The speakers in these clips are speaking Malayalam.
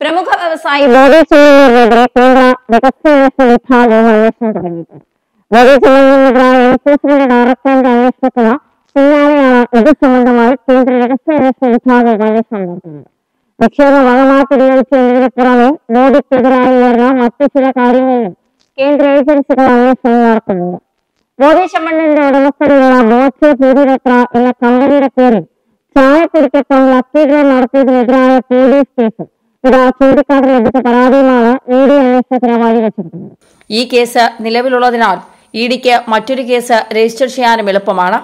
പ്രമുഖ വ്യവസായി ബോബി ചില്ലിനെതിരെ കേന്ദ്ര രഹസ്യാന്വേഷണ വിഭാഗവും അന്വേഷണം തുടങ്ങിയിട്ടുണ്ട് ബോബി ചില്ലിനെതിരായ എൻഫോഴ്സ്മെന്റ് ഡയറക്ടറേറ്റ് അന്വേഷണത്തിന് പിന്നാലെയാണ് ഇത് സംബന്ധമായി കേന്ദ്ര രഹസ്യാന്വേഷണ വിഭാഗം അന്വേഷണം നടത്തുന്നത് നിക്ഷേപ വകമാറ്റി ഉപയോഗിച്ചതിന് പുറമെ മോദിക്കെതിരായി ഉയർന്ന മറ്റു ചില കാര്യങ്ങളിലും കേന്ദ്ര ഏജൻസികൾ അന്വേഷണം നടത്തുന്നുണ്ട് മോദി ചമ്മണ്ണിന്റെ ഉടമസ്ഥതയിലുള്ള ബോധ്യ പൂരിരത്ര എന്ന കമ്പനിയുടെ പേരിൽ ചായ കുടിക്കപ്പം അത്യാഗ്രഹം നടത്തിയതിനെതിരായ പോലീസ് കേസും ഈ കേസ് നിലവിലുള്ളതിനാൽ ഇ ഡിക്ക് മറ്റൊരു കേസ് രജിസ്റ്റർ ചെയ്യാനും എളുപ്പമാണ്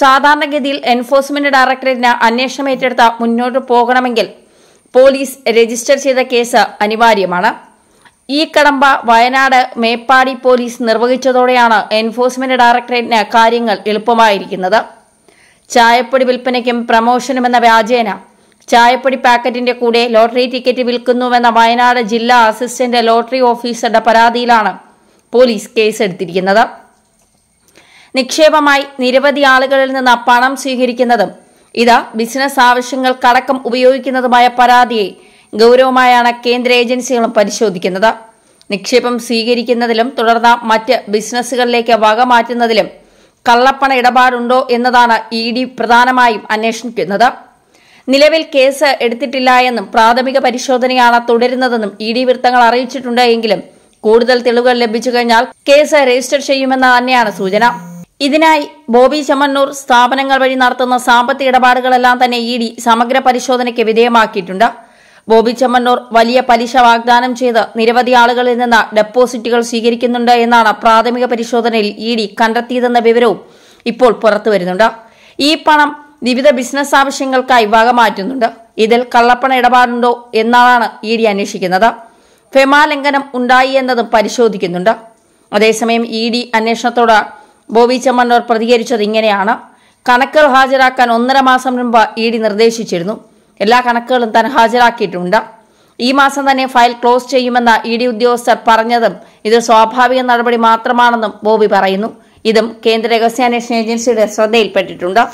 സാധാരണഗതിയിൽ എൻഫോഴ്സ്മെന്റ് ഡയറക്ടറേറ്റിന് അന്വേഷണം ഏറ്റെടുത്ത മുന്നോട്ട് പോകണമെങ്കിൽ പോലീസ് രജിസ്റ്റർ ചെയ്ത കേസ് അനിവാര്യമാണ് ഈ കടമ്പ വയനാട് മേപ്പാടി പോലീസ് നിർവഹിച്ചതോടെയാണ് എൻഫോഴ്സ്മെന്റ് ഡയറക്ടറേറ്റിന് കാര്യങ്ങൾ എളുപ്പമായിരിക്കുന്നത് ചായപ്പൊടി വിൽപ്പനയ്ക്കും പ്രമോഷനുമെന്ന വ്യാജേന ചായപ്പൊടി പാക്കറ്റിന്റെ കൂടെ ലോട്ടറി ടിക്കറ്റ് വിൽക്കുന്നുവെന്ന വയനാട് ജില്ലാ അസിസ്റ്റന്റ് ലോട്ടറി ഓഫീസറുടെ പരാതിയിലാണ് പോലീസ് കേസെടുത്തിരിക്കുന്നത് നിക്ഷേപമായി നിരവധി ആളുകളിൽ നിന്ന് പണം സ്വീകരിക്കുന്നതും ഇത് ബിസിനസ് ആവശ്യങ്ങൾക്കടക്കം ഉപയോഗിക്കുന്നതുമായ പരാതിയെ ഗൗരവമായാണ് കേന്ദ്ര ഏജൻസികളും പരിശോധിക്കുന്നത് നിക്ഷേപം സ്വീകരിക്കുന്നതിലും തുടർന്ന് മറ്റ് ബിസിനസ്സുകളിലേക്ക് വക മാറ്റുന്നതിലും കള്ളപ്പണ ഇടപാടുണ്ടോ എന്നതാണ് ഇ ഡി പ്രധാനമായും അന്വേഷിക്കുന്നത് നിലവിൽ കേസ് എടുത്തിട്ടില്ല എന്നും പ്രാഥമിക പരിശോധനയാണ് തുടരുന്നതെന്നും ഇ ഡി വൃത്തങ്ങൾ അറിയിച്ചിട്ടുണ്ട് എങ്കിലും കൂടുതൽ തെളിവുകൾ ലഭിച്ചു കഴിഞ്ഞാൽ കേസ് രജിസ്റ്റർ ചെയ്യുമെന്ന് തന്നെയാണ് സൂചന ഇതിനായി ബോബി ചമ്മന്നൂർ സ്ഥാപനങ്ങൾ വഴി നടത്തുന്ന സാമ്പത്തിക ഇടപാടുകളെല്ലാം തന്നെ ഇ ഡി സമഗ്ര പരിശോധനയ്ക്ക് വിധേയമാക്കിയിട്ടുണ്ട് ബോബി ചമ്മന്നൂർ വലിയ പലിശ വാഗ്ദാനം ചെയ്ത് നിരവധി ആളുകളിൽ നിന്ന് ഡെപ്പോസിറ്റുകൾ സ്വീകരിക്കുന്നുണ്ട് എന്നാണ് പ്രാഥമിക പരിശോധനയിൽ ഇ ഡി കണ്ടെത്തിയതെന്ന വിവരവും ഇപ്പോൾ പുറത്തുവരുന്നുണ്ട് ഈ പണം വിവിധ ബിസിനസ് ആവശ്യങ്ങൾക്കായി വക മാറ്റുന്നുണ്ട് ഇതിൽ കള്ളപ്പണ ഇടപാടുണ്ടോ എന്നാണ് ഇ ഡി അന്വേഷിക്കുന്നത് ഫെമാലംഘനം ഉണ്ടായി എന്നതും പരിശോധിക്കുന്നുണ്ട് അതേസമയം ഇ ഡി അന്വേഷണത്തോട് ബോബി ചെമ്മണ്ണൂർ പ്രതികരിച്ചത് ഇങ്ങനെയാണ് കണക്കുകൾ ഹാജരാക്കാൻ ഒന്നര മാസം മുൻപ് ഇ ഡി നിർദ്ദേശിച്ചിരുന്നു എല്ലാ കണക്കുകളും താൻ ഹാജരാക്കിയിട്ടുണ്ട് ഈ മാസം തന്നെ ഫയൽ ക്ലോസ് ചെയ്യുമെന്ന ഇ ഡി ഉദ്യോഗസ്ഥർ പറഞ്ഞതും ഇത് സ്വാഭാവിക നടപടി മാത്രമാണെന്നും ബോബി പറയുന്നു ഇതും കേന്ദ്ര രഹസ്യാന്വേഷണ ഏജൻസിയുടെ ശ്രദ്ധയിൽപ്പെട്ടിട്ടുണ്ട്